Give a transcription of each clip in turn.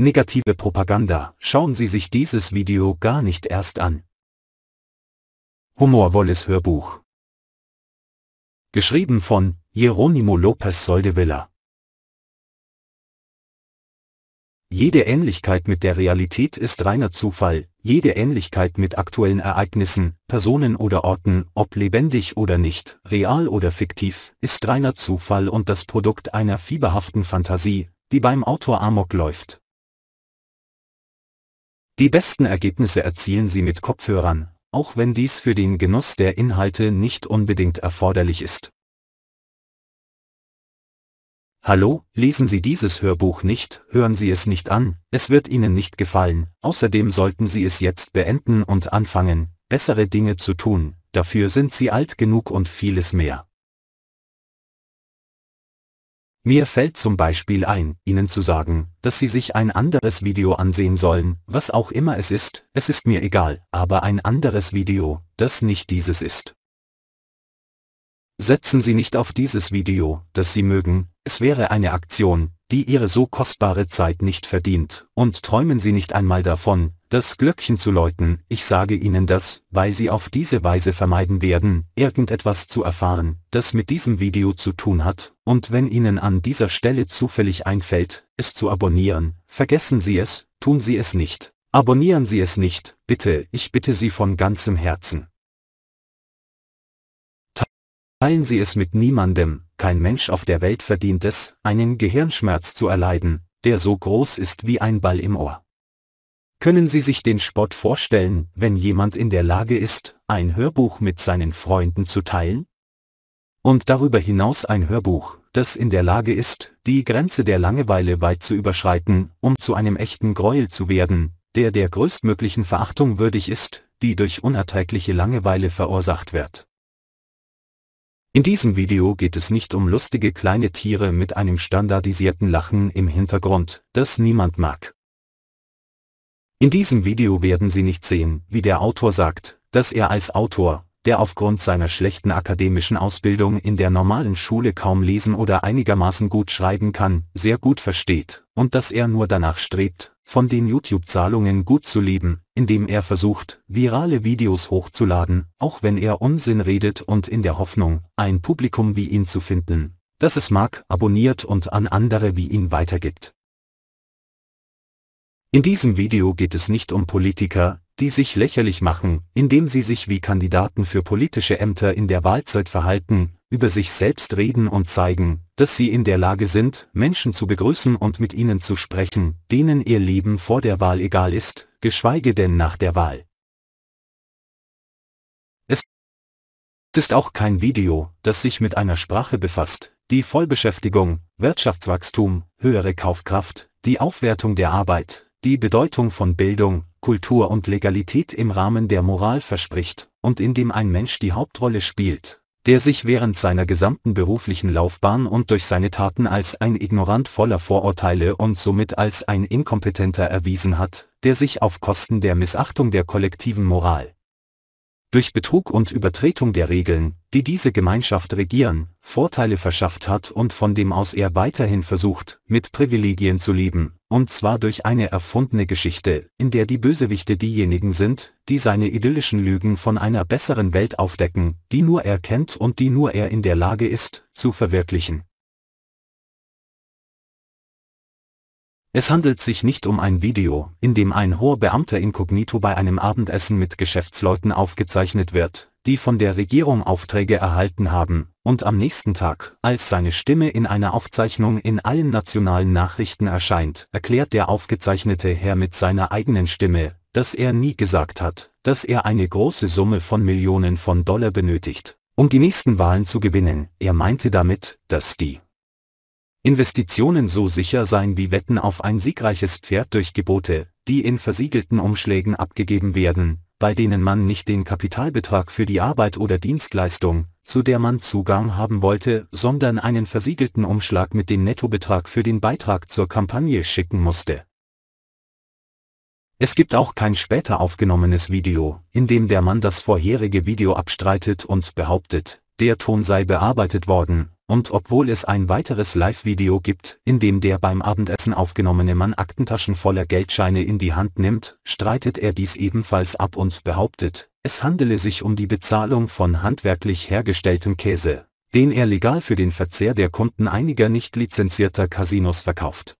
Negative Propaganda, schauen Sie sich dieses Video gar nicht erst an. Humorvolles Hörbuch Geschrieben von Jeronimo Lopez Soldevilla Jede Ähnlichkeit mit der Realität ist reiner Zufall, jede Ähnlichkeit mit aktuellen Ereignissen, Personen oder Orten, ob lebendig oder nicht, real oder fiktiv, ist reiner Zufall und das Produkt einer fieberhaften Fantasie, die beim Autor Amok läuft. Die besten Ergebnisse erzielen Sie mit Kopfhörern, auch wenn dies für den Genuss der Inhalte nicht unbedingt erforderlich ist. Hallo, lesen Sie dieses Hörbuch nicht, hören Sie es nicht an, es wird Ihnen nicht gefallen, außerdem sollten Sie es jetzt beenden und anfangen, bessere Dinge zu tun, dafür sind Sie alt genug und vieles mehr. Mir fällt zum Beispiel ein, ihnen zu sagen, dass sie sich ein anderes Video ansehen sollen, was auch immer es ist, es ist mir egal, aber ein anderes Video, das nicht dieses ist. Setzen Sie nicht auf dieses Video, das Sie mögen, es wäre eine Aktion, die Ihre so kostbare Zeit nicht verdient, und träumen Sie nicht einmal davon, das Glöckchen zu läuten, ich sage Ihnen das, weil Sie auf diese Weise vermeiden werden, irgendetwas zu erfahren, das mit diesem Video zu tun hat, und wenn Ihnen an dieser Stelle zufällig einfällt, es zu abonnieren, vergessen Sie es, tun Sie es nicht. Abonnieren Sie es nicht, bitte, ich bitte Sie von ganzem Herzen. Teilen Sie es mit niemandem, kein Mensch auf der Welt verdient es, einen Gehirnschmerz zu erleiden, der so groß ist wie ein Ball im Ohr. Können Sie sich den Spott vorstellen, wenn jemand in der Lage ist, ein Hörbuch mit seinen Freunden zu teilen? Und darüber hinaus ein Hörbuch, das in der Lage ist, die Grenze der Langeweile weit zu überschreiten, um zu einem echten Gräuel zu werden, der der größtmöglichen Verachtung würdig ist, die durch unerträgliche Langeweile verursacht wird. In diesem Video geht es nicht um lustige kleine Tiere mit einem standardisierten Lachen im Hintergrund, das niemand mag. In diesem Video werden Sie nicht sehen, wie der Autor sagt, dass er als Autor, der aufgrund seiner schlechten akademischen Ausbildung in der normalen Schule kaum lesen oder einigermaßen gut schreiben kann, sehr gut versteht, und dass er nur danach strebt, von den YouTube-Zahlungen gut zu leben, indem er versucht, virale Videos hochzuladen, auch wenn er Unsinn redet und in der Hoffnung, ein Publikum wie ihn zu finden, das es mag, abonniert und an andere wie ihn weitergibt. In diesem Video geht es nicht um Politiker, die sich lächerlich machen, indem sie sich wie Kandidaten für politische Ämter in der Wahlzeit verhalten, über sich selbst reden und zeigen, dass sie in der Lage sind, Menschen zu begrüßen und mit ihnen zu sprechen, denen ihr Leben vor der Wahl egal ist, geschweige denn nach der Wahl. Es ist auch kein Video, das sich mit einer Sprache befasst, die Vollbeschäftigung, Wirtschaftswachstum, höhere Kaufkraft, die Aufwertung der Arbeit, die Bedeutung von Bildung, Kultur und Legalität im Rahmen der Moral verspricht, und in dem ein Mensch die Hauptrolle spielt, der sich während seiner gesamten beruflichen Laufbahn und durch seine Taten als ein ignorant voller Vorurteile und somit als ein Inkompetenter erwiesen hat, der sich auf Kosten der Missachtung der kollektiven Moral durch Betrug und Übertretung der Regeln, die diese Gemeinschaft regieren, Vorteile verschafft hat und von dem aus er weiterhin versucht, mit Privilegien zu leben, und zwar durch eine erfundene Geschichte, in der die Bösewichte diejenigen sind, die seine idyllischen Lügen von einer besseren Welt aufdecken, die nur er kennt und die nur er in der Lage ist, zu verwirklichen. Es handelt sich nicht um ein Video, in dem ein hoher Beamter inkognito bei einem Abendessen mit Geschäftsleuten aufgezeichnet wird, die von der Regierung Aufträge erhalten haben, und am nächsten Tag, als seine Stimme in einer Aufzeichnung in allen nationalen Nachrichten erscheint, erklärt der aufgezeichnete Herr mit seiner eigenen Stimme, dass er nie gesagt hat, dass er eine große Summe von Millionen von Dollar benötigt, um die nächsten Wahlen zu gewinnen. Er meinte damit, dass die Investitionen so sicher seien wie Wetten auf ein siegreiches Pferd durch Gebote, die in versiegelten Umschlägen abgegeben werden, bei denen man nicht den Kapitalbetrag für die Arbeit oder Dienstleistung, zu der man Zugang haben wollte, sondern einen versiegelten Umschlag mit dem Nettobetrag für den Beitrag zur Kampagne schicken musste. Es gibt auch kein später aufgenommenes Video, in dem der Mann das vorherige Video abstreitet und behauptet, der Ton sei bearbeitet worden, und obwohl es ein weiteres Live-Video gibt, in dem der beim Abendessen aufgenommene Mann Aktentaschen voller Geldscheine in die Hand nimmt, streitet er dies ebenfalls ab und behauptet, es handele sich um die Bezahlung von handwerklich hergestelltem Käse, den er legal für den Verzehr der Kunden einiger nicht lizenzierter Casinos verkauft.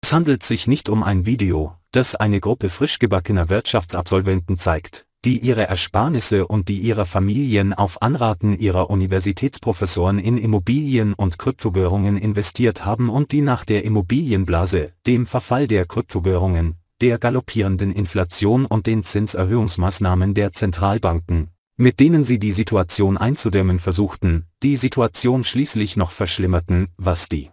Es handelt sich nicht um ein Video, das eine Gruppe frischgebackener Wirtschaftsabsolventen zeigt, die ihre Ersparnisse und die ihrer Familien auf Anraten ihrer Universitätsprofessoren in Immobilien und Kryptowährungen investiert haben und die nach der Immobilienblase, dem Verfall der Kryptowährungen, der galoppierenden Inflation und den Zinserhöhungsmaßnahmen der Zentralbanken, mit denen sie die Situation einzudämmen versuchten, die Situation schließlich noch verschlimmerten, was die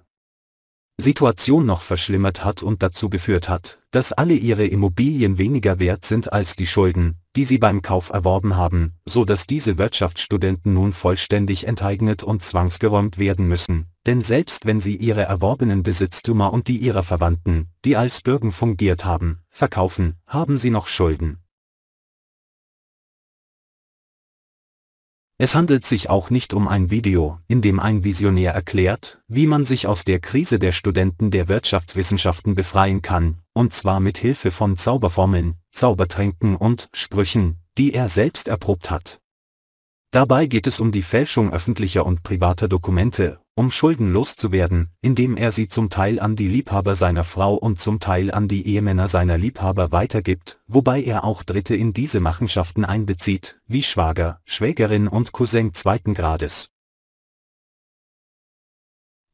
Situation noch verschlimmert hat und dazu geführt hat, dass alle ihre Immobilien weniger wert sind als die Schulden, die sie beim Kauf erworben haben, so dass diese Wirtschaftsstudenten nun vollständig enteignet und zwangsgeräumt werden müssen, denn selbst wenn sie ihre erworbenen Besitztümer und die ihrer Verwandten, die als Bürgen fungiert haben, verkaufen, haben sie noch Schulden. Es handelt sich auch nicht um ein Video, in dem ein Visionär erklärt, wie man sich aus der Krise der Studenten der Wirtschaftswissenschaften befreien kann, und zwar mit Hilfe von Zauberformeln, Zaubertränken und Sprüchen, die er selbst erprobt hat. Dabei geht es um die Fälschung öffentlicher und privater Dokumente, um Schulden loszuwerden, indem er sie zum Teil an die Liebhaber seiner Frau und zum Teil an die Ehemänner seiner Liebhaber weitergibt, wobei er auch Dritte in diese Machenschaften einbezieht, wie Schwager, Schwägerin und Cousin zweiten Grades.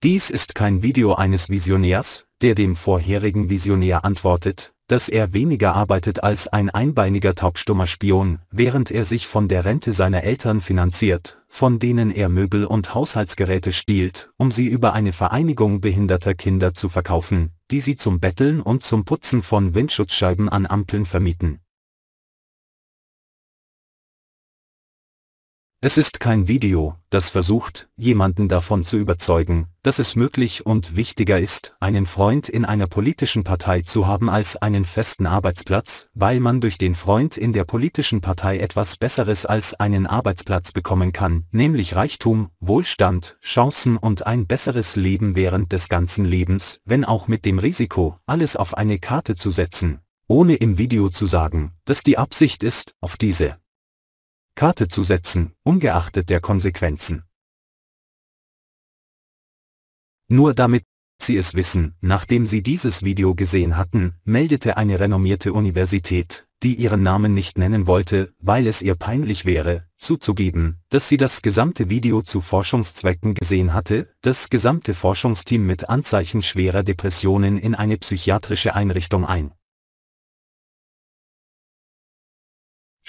Dies ist kein Video eines Visionärs, der dem vorherigen Visionär antwortet, dass er weniger arbeitet als ein einbeiniger taubstummer Spion, während er sich von der Rente seiner Eltern finanziert, von denen er Möbel und Haushaltsgeräte stiehlt, um sie über eine Vereinigung behinderter Kinder zu verkaufen, die sie zum Betteln und zum Putzen von Windschutzscheiben an Ampeln vermieten Es ist kein Video, das versucht, jemanden davon zu überzeugen, dass es möglich und wichtiger ist, einen Freund in einer politischen Partei zu haben als einen festen Arbeitsplatz, weil man durch den Freund in der politischen Partei etwas Besseres als einen Arbeitsplatz bekommen kann, nämlich Reichtum, Wohlstand, Chancen und ein besseres Leben während des ganzen Lebens, wenn auch mit dem Risiko, alles auf eine Karte zu setzen, ohne im Video zu sagen, dass die Absicht ist, auf diese Karte zu setzen, ungeachtet der Konsequenzen. Nur damit Sie es wissen, nachdem Sie dieses Video gesehen hatten, meldete eine renommierte Universität, die ihren Namen nicht nennen wollte, weil es ihr peinlich wäre, zuzugeben, dass sie das gesamte Video zu Forschungszwecken gesehen hatte, das gesamte Forschungsteam mit Anzeichen schwerer Depressionen in eine psychiatrische Einrichtung ein.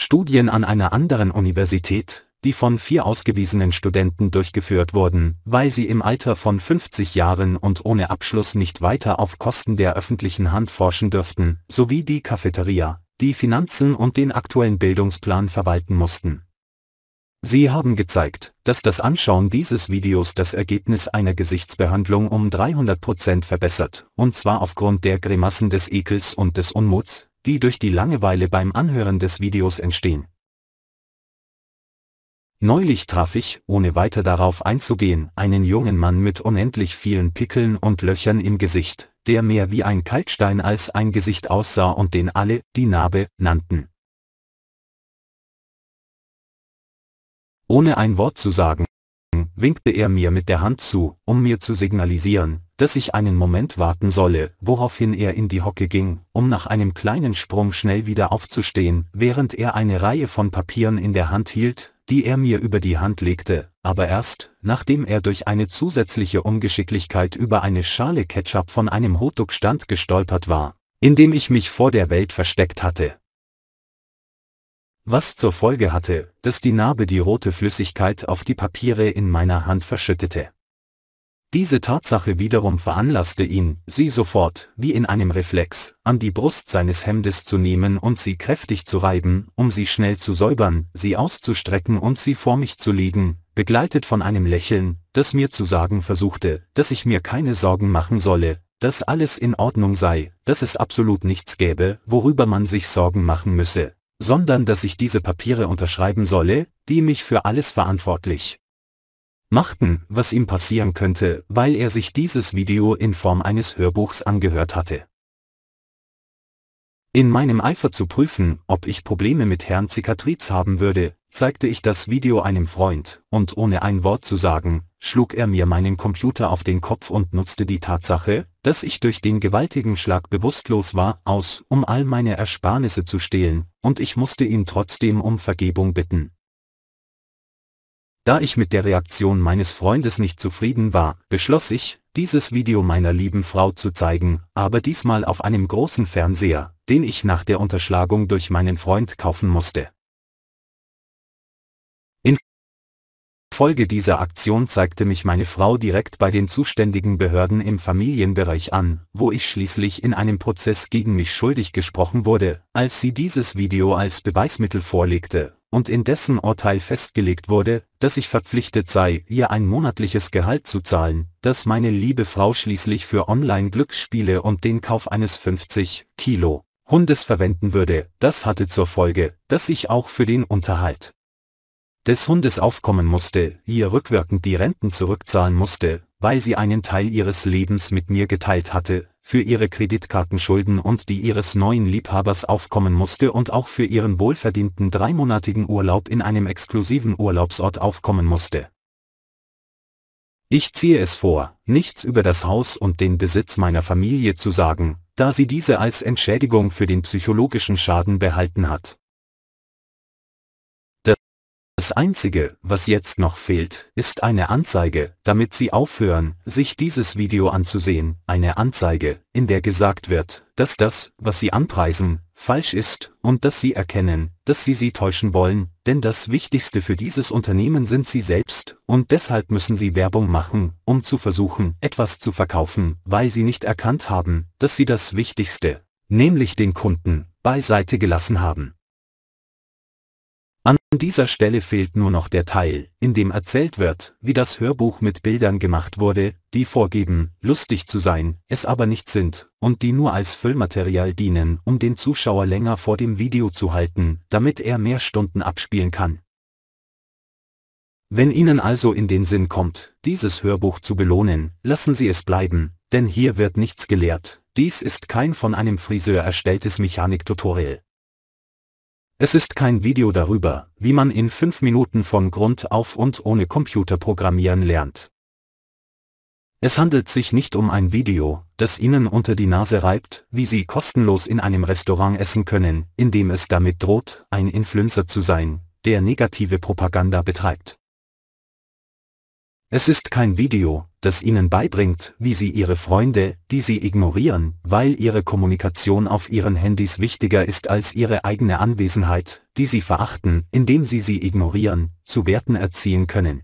Studien an einer anderen Universität, die von vier ausgewiesenen Studenten durchgeführt wurden, weil sie im Alter von 50 Jahren und ohne Abschluss nicht weiter auf Kosten der öffentlichen Hand forschen dürften, sowie die Cafeteria, die Finanzen und den aktuellen Bildungsplan verwalten mussten. Sie haben gezeigt, dass das Anschauen dieses Videos das Ergebnis einer Gesichtsbehandlung um 300% verbessert, und zwar aufgrund der Grimassen des Ekels und des Unmuts, die durch die Langeweile beim Anhören des Videos entstehen. Neulich traf ich, ohne weiter darauf einzugehen, einen jungen Mann mit unendlich vielen Pickeln und Löchern im Gesicht, der mehr wie ein Kalkstein als ein Gesicht aussah und den alle, die Narbe, nannten. Ohne ein Wort zu sagen, winkte er mir mit der Hand zu, um mir zu signalisieren, dass ich einen Moment warten solle, woraufhin er in die Hocke ging, um nach einem kleinen Sprung schnell wieder aufzustehen, während er eine Reihe von Papieren in der Hand hielt, die er mir über die Hand legte, aber erst, nachdem er durch eine zusätzliche Ungeschicklichkeit über eine Schale Ketchup von einem Hotdog-Stand gestolpert war, indem ich mich vor der Welt versteckt hatte. Was zur Folge hatte, dass die Narbe die rote Flüssigkeit auf die Papiere in meiner Hand verschüttete. Diese Tatsache wiederum veranlasste ihn, sie sofort, wie in einem Reflex, an die Brust seines Hemdes zu nehmen und sie kräftig zu reiben, um sie schnell zu säubern, sie auszustrecken und sie vor mich zu legen, begleitet von einem Lächeln, das mir zu sagen versuchte, dass ich mir keine Sorgen machen solle, dass alles in Ordnung sei, dass es absolut nichts gäbe, worüber man sich Sorgen machen müsse, sondern dass ich diese Papiere unterschreiben solle, die mich für alles verantwortlich machten, was ihm passieren könnte, weil er sich dieses Video in Form eines Hörbuchs angehört hatte. In meinem Eifer zu prüfen, ob ich Probleme mit Herrn Zikatriz haben würde, zeigte ich das Video einem Freund, und ohne ein Wort zu sagen, schlug er mir meinen Computer auf den Kopf und nutzte die Tatsache, dass ich durch den gewaltigen Schlag bewusstlos war, aus, um all meine Ersparnisse zu stehlen, und ich musste ihn trotzdem um Vergebung bitten, da ich mit der Reaktion meines Freundes nicht zufrieden war, beschloss ich, dieses Video meiner lieben Frau zu zeigen, aber diesmal auf einem großen Fernseher, den ich nach der Unterschlagung durch meinen Freund kaufen musste. In Folge dieser Aktion zeigte mich meine Frau direkt bei den zuständigen Behörden im Familienbereich an, wo ich schließlich in einem Prozess gegen mich schuldig gesprochen wurde, als sie dieses Video als Beweismittel vorlegte, und in dessen Urteil festgelegt wurde, dass ich verpflichtet sei, ihr ein monatliches Gehalt zu zahlen, das meine liebe Frau schließlich für Online-Glücksspiele und den Kauf eines 50 Kilo Hundes verwenden würde, das hatte zur Folge, dass ich auch für den Unterhalt des Hundes aufkommen musste, ihr rückwirkend die Renten zurückzahlen musste, weil sie einen Teil ihres Lebens mit mir geteilt hatte, für ihre Kreditkartenschulden und die ihres neuen Liebhabers aufkommen musste und auch für ihren wohlverdienten dreimonatigen Urlaub in einem exklusiven Urlaubsort aufkommen musste. Ich ziehe es vor, nichts über das Haus und den Besitz meiner Familie zu sagen, da sie diese als Entschädigung für den psychologischen Schaden behalten hat. Das Einzige, was jetzt noch fehlt, ist eine Anzeige, damit Sie aufhören, sich dieses Video anzusehen, eine Anzeige, in der gesagt wird, dass das, was Sie anpreisen, falsch ist und dass Sie erkennen, dass Sie Sie täuschen wollen, denn das Wichtigste für dieses Unternehmen sind Sie selbst und deshalb müssen Sie Werbung machen, um zu versuchen, etwas zu verkaufen, weil Sie nicht erkannt haben, dass Sie das Wichtigste, nämlich den Kunden, beiseite gelassen haben. An dieser Stelle fehlt nur noch der Teil, in dem erzählt wird, wie das Hörbuch mit Bildern gemacht wurde, die vorgeben, lustig zu sein, es aber nicht sind, und die nur als Füllmaterial dienen, um den Zuschauer länger vor dem Video zu halten, damit er mehr Stunden abspielen kann. Wenn Ihnen also in den Sinn kommt, dieses Hörbuch zu belohnen, lassen Sie es bleiben, denn hier wird nichts gelehrt, dies ist kein von einem Friseur erstelltes Mechaniktutorial. Es ist kein Video darüber, wie man in 5 Minuten von Grund auf und ohne Computer programmieren lernt. Es handelt sich nicht um ein Video, das Ihnen unter die Nase reibt, wie Sie kostenlos in einem Restaurant essen können, indem es damit droht, ein Influencer zu sein, der negative Propaganda betreibt. Es ist kein Video, das ihnen beibringt, wie sie ihre Freunde, die sie ignorieren, weil ihre Kommunikation auf ihren Handys wichtiger ist als ihre eigene Anwesenheit, die sie verachten, indem sie sie ignorieren, zu Werten erziehen können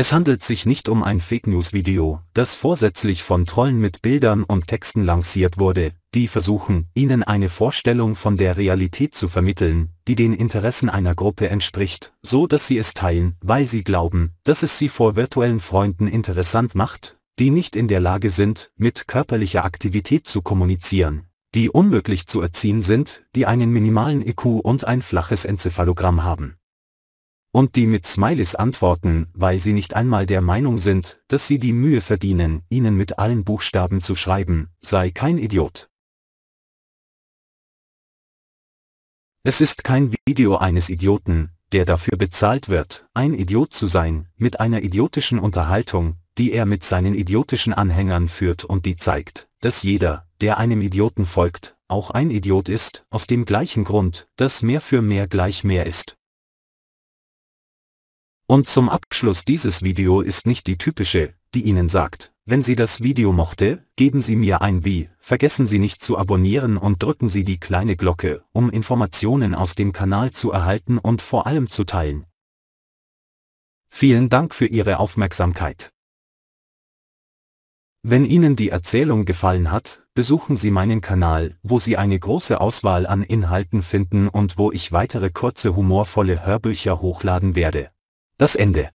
es handelt sich nicht um ein Fake News Video, das vorsätzlich von Trollen mit Bildern und Texten lanciert wurde, die versuchen, ihnen eine Vorstellung von der Realität zu vermitteln, die den Interessen einer Gruppe entspricht, so dass sie es teilen, weil sie glauben, dass es sie vor virtuellen Freunden interessant macht, die nicht in der Lage sind, mit körperlicher Aktivität zu kommunizieren, die unmöglich zu erziehen sind, die einen minimalen IQ und ein flaches Enzephalogramm haben und die mit Smileys antworten, weil sie nicht einmal der Meinung sind, dass sie die Mühe verdienen, ihnen mit allen Buchstaben zu schreiben, sei kein Idiot. Es ist kein Video eines Idioten, der dafür bezahlt wird, ein Idiot zu sein, mit einer idiotischen Unterhaltung, die er mit seinen idiotischen Anhängern führt und die zeigt, dass jeder, der einem Idioten folgt, auch ein Idiot ist, aus dem gleichen Grund, dass mehr für mehr gleich mehr ist. Und zum Abschluss dieses Video ist nicht die typische, die Ihnen sagt, wenn Sie das Video mochte, geben Sie mir ein Wie, vergessen Sie nicht zu abonnieren und drücken Sie die kleine Glocke, um Informationen aus dem Kanal zu erhalten und vor allem zu teilen. Vielen Dank für Ihre Aufmerksamkeit. Wenn Ihnen die Erzählung gefallen hat, besuchen Sie meinen Kanal, wo Sie eine große Auswahl an Inhalten finden und wo ich weitere kurze humorvolle Hörbücher hochladen werde. Das Ende.